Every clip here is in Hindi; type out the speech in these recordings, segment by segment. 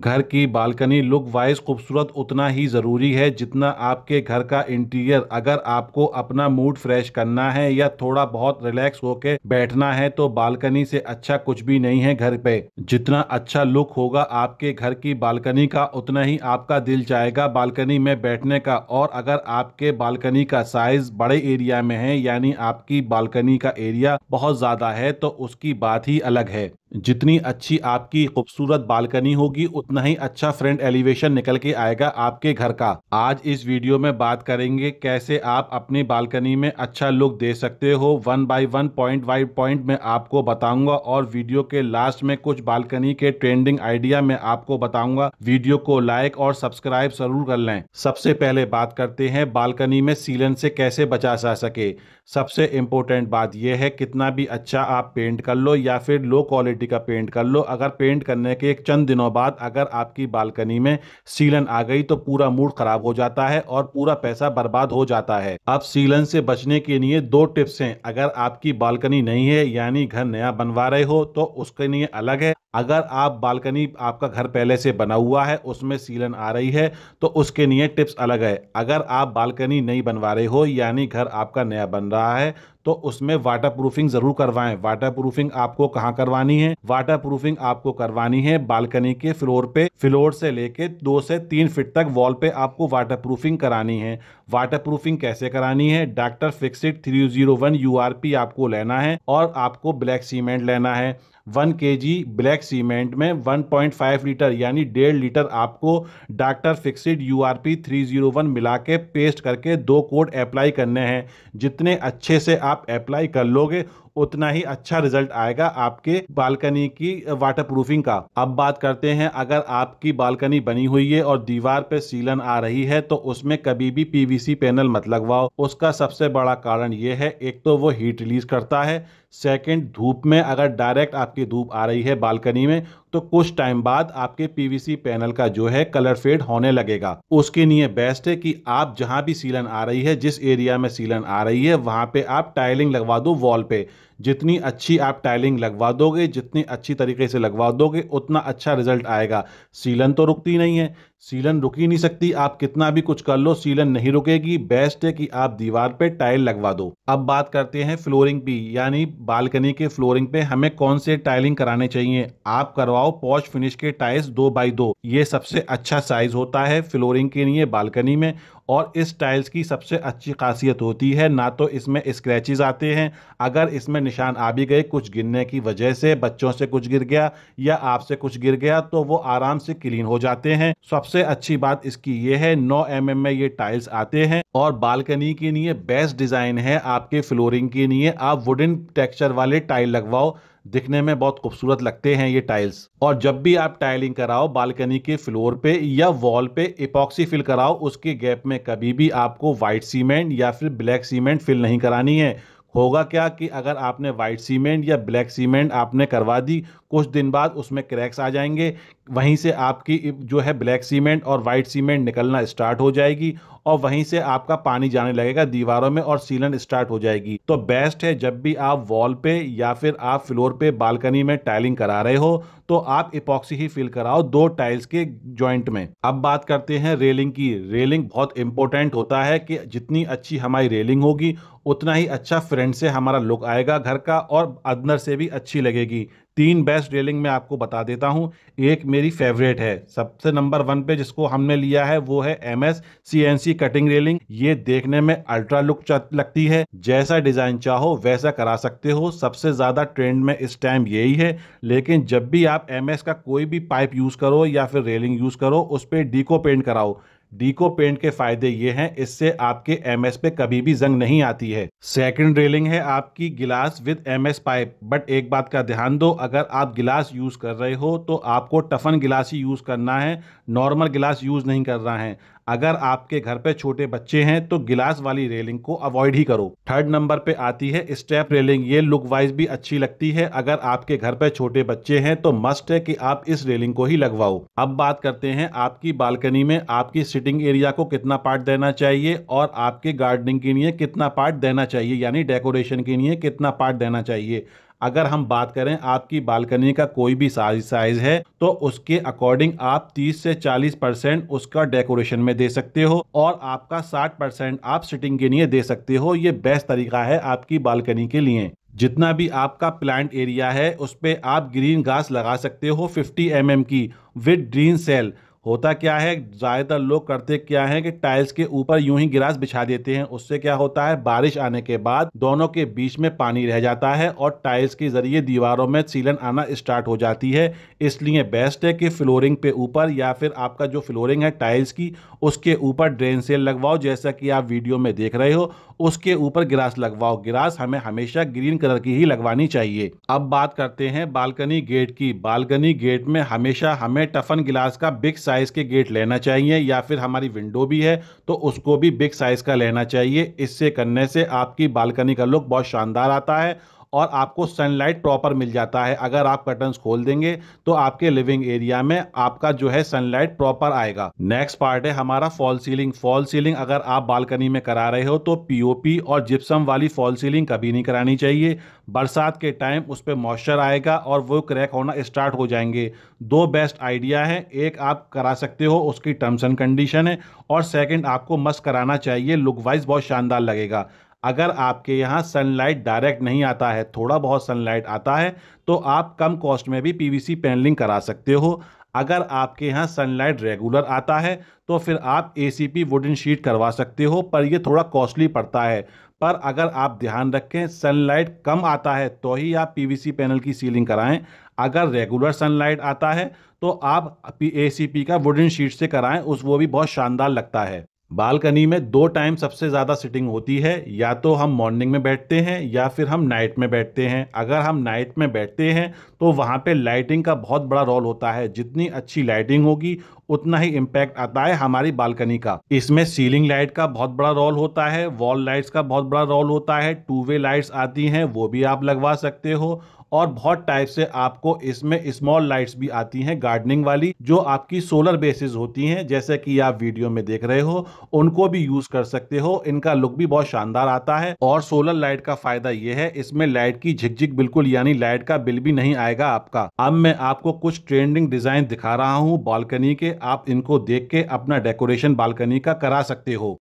घर की बालकनी लुक वाइज खूबसूरत उतना ही ज़रूरी है जितना आपके घर का इंटीरियर अगर आपको अपना मूड फ्रेश करना है या थोड़ा बहुत रिलैक्स होकर बैठना है तो बालकनी से अच्छा कुछ भी नहीं है घर पे जितना अच्छा लुक होगा आपके घर की बालकनी का उतना ही आपका दिल जाएगा बालकनी में बैठने का और अगर आपके बालकनी का साइज बड़े एरिया में है यानी आपकी बालकनी का एरिया बहुत ज़्यादा है तो उसकी बात ही अलग है जितनी अच्छी आपकी खूबसूरत बालकनी होगी उतना ही अच्छा फ्रंट एलिवेशन निकल के आएगा आपके घर का आज इस वीडियो में बात करेंगे कैसे आप अपनी बालकनी में अच्छा लुक दे सकते हो one by one point by point में आपको बताऊंगा और वीडियो के लास्ट में कुछ बालकनी के ट्रेंडिंग आइडिया में आपको बताऊंगा वीडियो को लाइक और सब्सक्राइब जरूर कर लें सबसे पहले बात करते हैं बालकनी में सीलन से कैसे बचा जा सके सबसे इम्पोर्टेंट बात यह है कितना भी अच्छा आप पेंट कर लो या फिर लो क्वालिटी क्वालिटी का पेंट कर लो अगर पेंट करने के एक चंद दिनों बाद अगर आपकी बालकनी में सीलन आ गई तो पूरा मूड खराब हो जाता है और पूरा पैसा बर्बाद हो जाता है अब सीलन से बचने के लिए दो टिप्स हैं अगर आपकी बालकनी नहीं है यानी घर नया बनवा रहे हो तो उसके लिए अलग है अगर आप बालकनी आपका घर पहले से बना हुआ है उसमें सीलन आ रही है तो उसके लिए टिप्स अलग है अगर आप बालकनी नहीं बनवा रहे हो यानी घर आपका नया बन रहा है तो उसमें वाटर प्रूफिंग जरूर करवाएं वाटर प्रूफिंग आपको कहाँ करवानी है वाटर प्रूफिंग आपको करवानी है बालकनी के फ्लोर पे फ्लोर से लेके दो से तीन फिट तक वॉल पे आपको वाटर प्रूफिंग करानी है वाटर प्रूफिंग कैसे करानी है doctor Fixit three zero one U आपको लेना है और आपको ब्लैक सीमेंट लेना है वन के ब्लैक सीमेंट में 1.5 लीटर यानी डेढ़ लीटर आपको doctor Fixit U R P three zero one मिला के पेस्ट करके दो कोड अप्लाई करने हैं जितने अच्छे से आप अप्लाई कर लोगे उतना ही अच्छा रिजल्ट आएगा आपके बालकनी की वाटर प्रूफिंग का अब बात करते हैं अगर आपकी बालकनी बनी हुई है और दीवार पे सीलन आ रही है तो उसमें कभी भी पीवीसी पैनल मत लगवाओ उसका सबसे बड़ा कारण यह है एक तो वो हीट रिलीज करता है सेकेंड धूप में अगर डायरेक्ट आपकी धूप आ रही है बालकनी में तो कुछ टाइम बाद आपके पीवीसी पैनल का जो है कलर फेड होने लगेगा उसके लिए बेस्ट है कि आप जहां भी सीलन आ रही है जिस एरिया में सीलन आ रही है वहां पे आप टाइलिंग लगवा दो वॉल पे जितनी अच्छी आप टाइलिंग लगवा दोगे जितनी अच्छी तरीके से लगवा दोगे उतना अच्छा रिजल्ट आएगा सीलन तो रुकती नहीं है सीलन रुक ही नहीं सकती आप कितना भी कुछ कर लो सीलन नहीं रुकेगी बेस्ट है कि आप दीवार पे टाइल लगवा दो अब बात करते हैं फ्लोरिंग पे यानी बालकनी के फ्लोरिंग पे हमें कौन से टाइलिंग कराने चाहिए आप करवाओ पॉश फिनिश के टाइल्स दो बाई दो ये सबसे अच्छा साइज होता है फ्लोरिंग के लिए बालकनी में और इस टाइल्स की सबसे अच्छी खासियत होती है ना तो इसमें स्क्रैचेस आते हैं अगर इसमें निशान आ भी गए कुछ गिरने की वजह से बच्चों से कुछ गिर गया या आपसे कुछ गिर गया तो वो आराम से क्लीन हो जाते हैं सबसे अच्छी बात इसकी ये है नौ एम mm में ये टाइल्स आते हैं और बालकनी के लिए बेस्ट डिज़ाइन है आपके फ्लोरिंग के लिए आप वुडन टेक्स्चर वाले टाइल लगवाओ दिखने में बहुत खूबसूरत लगते हैं ये टाइल्स और जब भी आप टाइलिंग कराओ बालकनी के फ्लोर पे या वॉल पे इपॉक्सी फिल कराओ उसके गैप में कभी भी आपको वाइट सीमेंट या फिर ब्लैक सीमेंट फिल नहीं करानी है होगा क्या कि अगर आपने व्हाइट सीमेंट या ब्लैक सीमेंट आपने करवा दी कुछ दिन बाद उसमें क्रैक्स आ जाएंगे वहीं से आपकी जो है ब्लैक सीमेंट और वाइट सीमेंट निकलना स्टार्ट हो जाएगी और वहीं से आपका पानी जाने लगेगा दीवारों में और सीलन स्टार्ट हो जाएगी तो बेस्ट है जब भी आप वॉल पे या फिर आप फ्लोर पे बालकनी में टाइलिंग करा रहे हो तो आप इपॉक्सी ही फिल कराओ दो टाइल्स के ज्वाइंट में अब बात करते हैं रेलिंग की रेलिंग बहुत इंपॉर्टेंट होता है कि जितनी अच्छी हमारी रेलिंग होगी उतना ही अच्छा फ्रंट से हमारा लुक आएगा घर का और अंदर से भी अच्छी लगेगी तीन बेस्ट रेलिंग मैं आपको बता देता हूँ एक मेरी फेवरेट है सबसे नंबर वन पे जिसको हमने लिया है वो है M S C N C cutting railing ये देखने में अल्ट्रा लुक लगती है जैसा डिजाइन चाहो वैसा करा सकते हो सबसे ज्यादा ट्रेंड में इस टाइम यही है लेकिन जब भी आप एम एस का कोई भी पाइप यूज करो या फिर रेलिंग यूज करो उस पर डीको पेंट कराओ डीको पेंट के फायदे ये हैं इससे आपके एमएस पे कभी भी जंग नहीं आती है सेकंड रेलिंग है आपकी गिलास विद एमएस पाइप बट एक बात का ध्यान दो अगर आप गिलास यूज कर रहे हो तो आपको टफन गिलास ही यूज करना है नॉर्मल गिलास यूज नहीं करना है अगर आपके घर पे छोटे बच्चे हैं तो गिलास वाली रेलिंग को अवॉइड ही करो थर्ड नंबर पे आती है स्टेप रेलिंग ये लुक वाइज भी अच्छी लगती है अगर आपके घर पे छोटे बच्चे हैं तो मस्ट है कि आप इस रेलिंग को ही लगवाओ अब बात करते हैं आपकी बालकनी में आपकी सिटिंग एरिया को कितना पार्ट देना चाहिए और आपके गार्डनिंग के लिए कितना पार्ट देना चाहिए यानी डेकोरेशन के लिए कितना पार्ट देना चाहिए अगर हम बात करें आपकी बालकनी का कोई भी साइज साइज है तो उसके अकॉर्डिंग आप 30 से 40 परसेंट उसका डेकोरेशन में दे सकते हो और आपका 60 परसेंट आप सिटिंग के लिए दे सकते हो ये बेस्ट तरीका है आपकी बालकनी के लिए जितना भी आपका प्लांट एरिया है उस पर आप ग्रीन घास लगा सकते हो 50 एम mm की विद ग्रीन सेल होता क्या है ज़्यादातर लोग करते क्या है कि टाइल्स के ऊपर यूं ही गिलास बिछा देते हैं उससे क्या होता है बारिश आने के बाद दोनों के बीच में पानी रह जाता है और टाइल्स के ज़रिए दीवारों में सीलन आना स्टार्ट हो जाती है इसलिए बेस्ट है कि फ्लोरिंग पे ऊपर या फिर आपका जो फ्लोरिंग है टाइल्स की उसके ऊपर ड्रेन सेल लगवाओ जैसा कि आप वीडियो में देख रहे हो उसके ऊपर गिलास लगवाओ गिलास हमें हमेशा ग्रीन कलर की ही लगवानी चाहिए अब बात करते हैं बालकनी गेट की बालकनी गेट में हमेशा हमें टफन गिलास का बिक्स साइज़ के गेट लेना चाहिए या फिर हमारी विंडो भी है तो उसको भी बिग साइज़ का लेना चाहिए इससे करने से आपकी बालकनी का लुक बहुत शानदार आता है और आपको सनलाइट प्रॉपर मिल जाता है अगर आप कर्टन खोल देंगे तो आपके लिविंग एरिया में आपका जो है सनलाइट प्रॉपर आएगा नेक्स्ट पार्ट है हमारा फॉल सीलिंग फॉल सीलिंग अगर आप बालकनी में करा रहे हो तो पीओपी और जिप्सम वाली फॉल सीलिंग कभी नहीं करानी चाहिए बरसात के टाइम उस पर मॉइस्चर आएगा और वो क्रैक होना स्टार्ट हो जाएंगे दो बेस्ट आइडिया है एक आप करा सकते हो उसकी टर्म्स एंड कंडीशन है और सेकंड आपको मस्त कराना चाहिए लुक वाइज बहुत शानदार लगेगा अगर आपके यहाँ सनलाइट डायरेक्ट नहीं आता है थोड़ा बहुत सनलाइट आता है तो आप कम कॉस्ट में भी पीवीसी पैनलिंग करा सकते हो अगर आपके यहाँ सनलाइट रेगुलर आता है तो फिर आप A C P wooden sheet करवा सकते हो पर यह थोड़ा कॉस्टली पड़ता है पर अगर आप ध्यान रखें सनलाइट कम आता है तो ही आप पीवीसी पैनल की सीलिंग कराएं अगर रेगुलर सनलाइट आता है तो आप ए सी पी का वुडन शीट से कराएं उस वो भी बहुत शानदार लगता है बालकनी में दो टाइम सबसे ज़्यादा सिटिंग होती है या तो हम मॉर्निंग में बैठते हैं या फिर हम नाइट में बैठते हैं अगर हम नाइट में बैठते हैं तो वहाँ पे लाइटिंग का बहुत बड़ा रोल होता है जितनी अच्छी लाइटिंग होगी उतना ही इम्पैक्ट आता है हमारी बालकनी का इसमें सीलिंग लाइट का बहुत बड़ा रोल होता है वॉल लाइट्स का बहुत बड़ा रोल होता है टू वे लाइट्स आती हैं वो भी आप लगवा सकते हो और बहुत टाइप से आपको इसमें स्मॉल लाइट्स भी आती हैं गार्डनिंग वाली जो आपकी सोलर बेसिस होती हैं जैसे कि आप वीडियो में देख रहे हो उनको भी यूज कर सकते हो इनका लुक भी बहुत शानदार आता है और सोलर लाइट का फायदा यह है इसमें लाइट की झिकझिक बिल्कुल यानी लाइट का बिल भी नहीं आएगा आपका अब मैं आपको कुछ ट्रेंडिंग डिजाइन दिखा रहा हूँ बालकनी के आप इनको देख के अपना डेकोरेशन बालकनी का करा सकते हो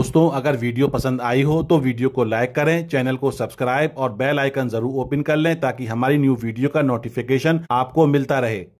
दोस्तों अगर वीडियो पसंद आई हो तो वीडियो को लाइक करें चैनल को सब्सक्राइब और बेल आइकन जरूर ओपन कर लें ताकि हमारी न्यू वीडियो का नोटिफिकेशन आपको मिलता रहे